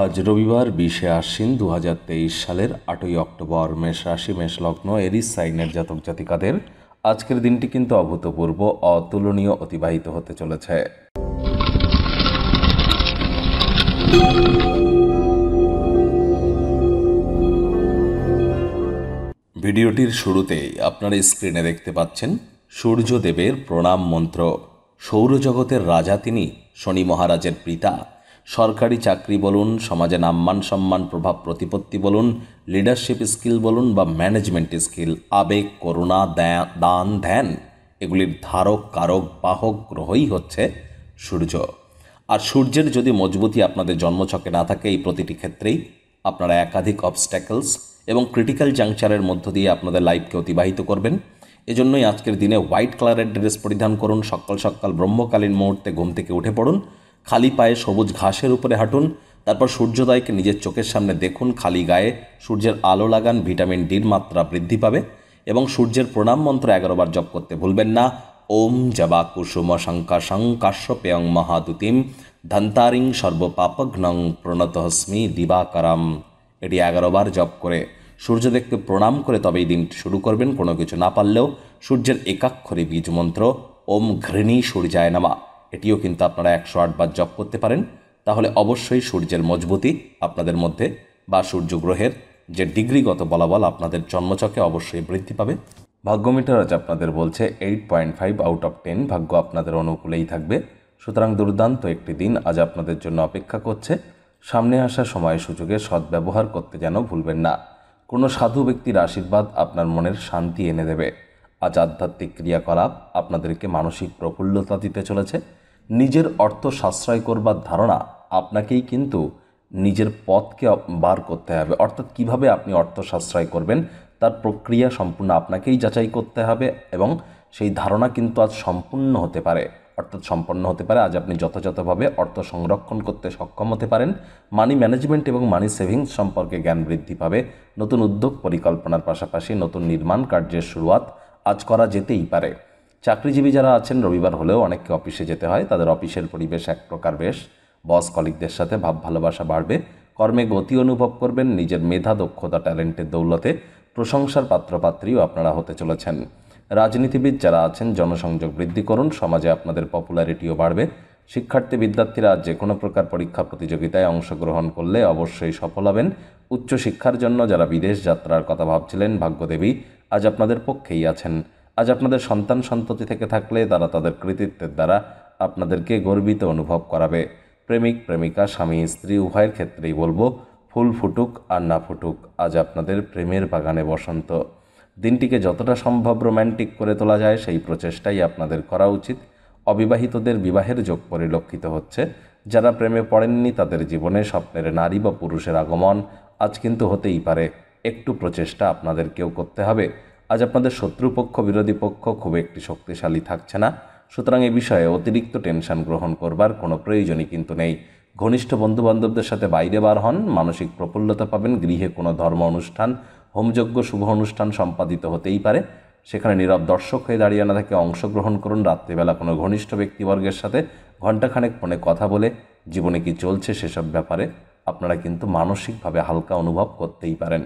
আজ রবিবার বিশে আশ্বিন দু সালের আটই অক্টোবর মেষ রাশি মেষ লগ্ন এরিস সাইনের জাতক জাতিকাদের আজকের দিনটি কিন্তু অভূতপূর্ব অতুলনীয় অতিবাহিত হতে চলেছে ভিডিওটির শুরুতেই আপনারা স্ক্রিনে দেখতে পাচ্ছেন সূর্যদেবের প্রণাম মন্ত্র সৌরজগতের রাজা তিনি শনি মহারাজের পিতা সরকারি চাকরি বলুন সমাজে নাম্মান সম্মান প্রভাব প্রতিপত্তি বলুন লিডারশিপ স্কিল বলুন বা ম্যানেজমেন্ট স্কিল আবেগ করুণা দান ধ্যান এগুলির ধারক কারক বাহক গ্রহই হচ্ছে সূর্য আর সূর্যের যদি মজবুতি আপনাদের জন্মছকে না থাকে এই প্রতিটি ক্ষেত্রেই আপনারা একাধিক অবস্ট্যাকলস এবং ক্রিটিক্যাল জাংচারের মধ্য দিয়ে আপনাদের লাইফকে অতিবাহিত করবেন এজন্যই আজকের দিনে হোয়াইট কালারের ড্রেস পরিধান করুন সকাল সকাল ব্রহ্মকালীন মুহূর্তে ঘুম থেকে উঠে পড়ুন খালি পায়ে সবুজ ঘাসের উপরে হাঁটুন তারপর সূর্যোদয়কে নিজের চোখের সামনে দেখুন খালি গায়ে সূর্যের আলো লাগান ভিটামিন ডির মাত্রা বৃদ্ধি পাবে এবং সূর্যের প্রণাম মন্ত্র এগারোবার জপ করতে ভুলবেন না ওম জবা কুসুম শঙ্কাশং পেয়ং মহাদুতিম ধন্তারিং সর্বপাপঘ্নং প্রণতহস্মি দিবাকারাম এটি এগারোবার জপ করে সূর্যদেবকে প্রণাম করে তবে এই দিনটি শুরু করবেন কোনো কিছু না পারলেও সূর্যের একাক্ষরে বীজ মন্ত্র ওম ঘৃণী সূর্যায় নামা এটিও কিন্তু আপনারা একশো আটবার জপ করতে পারেন তাহলে অবশ্যই সূর্যের মজবুতি আপনাদের মধ্যে বা সূর্যগ্রহের যে ডিগ্রিগত বলাবল আপনাদের জন্মচকে অবশ্যই বৃদ্ধি পাবে ভাগ্যমিটার আজ আপনাদের বলছে eight point five out of ten ভাগ্য আপনাদের অনুকূলেই থাকবে সুতরাং দুর্দান্ত একটি দিন আজ আপনাদের জন্য অপেক্ষা করছে সামনে আসা সময় সুযোগে সদ্ব্যবহার করতে যেন ভুলবেন না কোনো সাধু ব্যক্তির আশীর্বাদ আপনার মনের শান্তি এনে দেবে আজ আধ্যাত্মিক ক্রিয়াকলাপ আপনাদেরকে মানসিক প্রফুল্লতা দিতে চলেছে নিজের অর্থ সাশ্রয় করবার ধারণা আপনাকেই কিন্তু নিজের পথকে বার করতে হবে অর্থাৎ কিভাবে আপনি অর্থ সাশ্রয় করবেন তার প্রক্রিয়া সম্পূর্ণ আপনাকেই যাচাই করতে হবে এবং সেই ধারণা কিন্তু আজ সম্পূর্ণ হতে পারে অর্থাৎ সম্পন্ন হতে পারে আজ আপনি যথাযথভাবে অর্থ সংরক্ষণ করতে সক্ষম হতে পারেন মানি ম্যানেজমেন্ট এবং মানি সেভিংস সম্পর্কে জ্ঞান বৃদ্ধি পাবে নতুন উদ্যোগ পরিকল্পনার পাশাপাশি নতুন নির্মাণ কার্যের শুরুয়াত আজ করা যেতেই পারে চাকরিজীবী যারা আছেন রবিবার হলেও অনেককে অফিসে যেতে হয় তাদের অফিসের পরিবেশ এক প্রকার বেশ বস কলিকদের সাথে ভাব ভালোবাসা বাড়বে কর্মে গতি অনুভব করবেন নিজের মেধা দক্ষতা ট্যালেন্টের দৌলতে প্রশংসার পাত্রপাত্রীও আপনারা হতে চলেছেন রাজনীতিবিদ যারা আছেন জনসংযোগ বৃদ্ধি করুন সমাজে আপনাদের পপুলারিটিও বাড়বে শিক্ষার্থী বিদ্যার্থীরা যে কোনো প্রকার পরীক্ষা প্রতিযোগিতায় অংশগ্রহণ করলে অবশ্যই সফল হবেন উচ্চশিক্ষার জন্য যারা বিদেশ যাত্রার কথা ভাবছিলেন ভাগ্যদেবী আজ আপনাদের পক্ষেই আছেন আজ আপনাদের সন্তান সন্ততি থেকে থাকলে তারা তাদের কৃতিত্বের দ্বারা আপনাদেরকে গর্বিত অনুভব করাবে প্রেমিক প্রেমিকা স্বামী স্ত্রী উভয়ের ক্ষেত্রেই বলবো ফুল ফুটুক আর না ফুটুক আজ আপনাদের প্রেমের বাগানে বসন্ত দিনটিকে যতটা সম্ভব রোম্যান্টিক করে তোলা যায় সেই প্রচেষ্টাই আপনাদের করা উচিত অবিবাহিতদের বিবাহের যোগ পরিলক্ষিত হচ্ছে যারা প্রেমে পড়েননি তাদের জীবনে স্বপ্নের নারী বা পুরুষের আগমন আজ কিন্তু হতেই পারে একটু প্রচেষ্টা আপনাদেরকেও করতে হবে আজ আপনাদের শত্রুপক্ষ বিরোধী পক্ষ খুব একটি শক্তিশালী থাকছে না সুতরাং এ বিষয়ে অতিরিক্ত টেনশন গ্রহণ করবার কোনো প্রয়োজনই কিন্তু নেই ঘনিষ্ঠ বন্ধুবান্ধবদের সাথে বাইরে বার হন মানসিক প্রফুল্লতা পাবেন গৃহে কোনো ধর্ম অনুষ্ঠান হোমযজ্ঞ শুভ অনুষ্ঠান সম্পাদিত হতেই পারে সেখানে নীরব দর্শক হয়ে দাঁড়িয়ে না থেকে অংশগ্রহণ করুন রাত্রিবেলা কোনো ঘনিষ্ঠ ব্যক্তিবর্গের সাথে ঘণ্টাখানেক ফোনে কথা বলে জীবনে কি চলছে সেসব ব্যাপারে আপনারা কিন্তু মানসিকভাবে হালকা অনুভব করতেই পারেন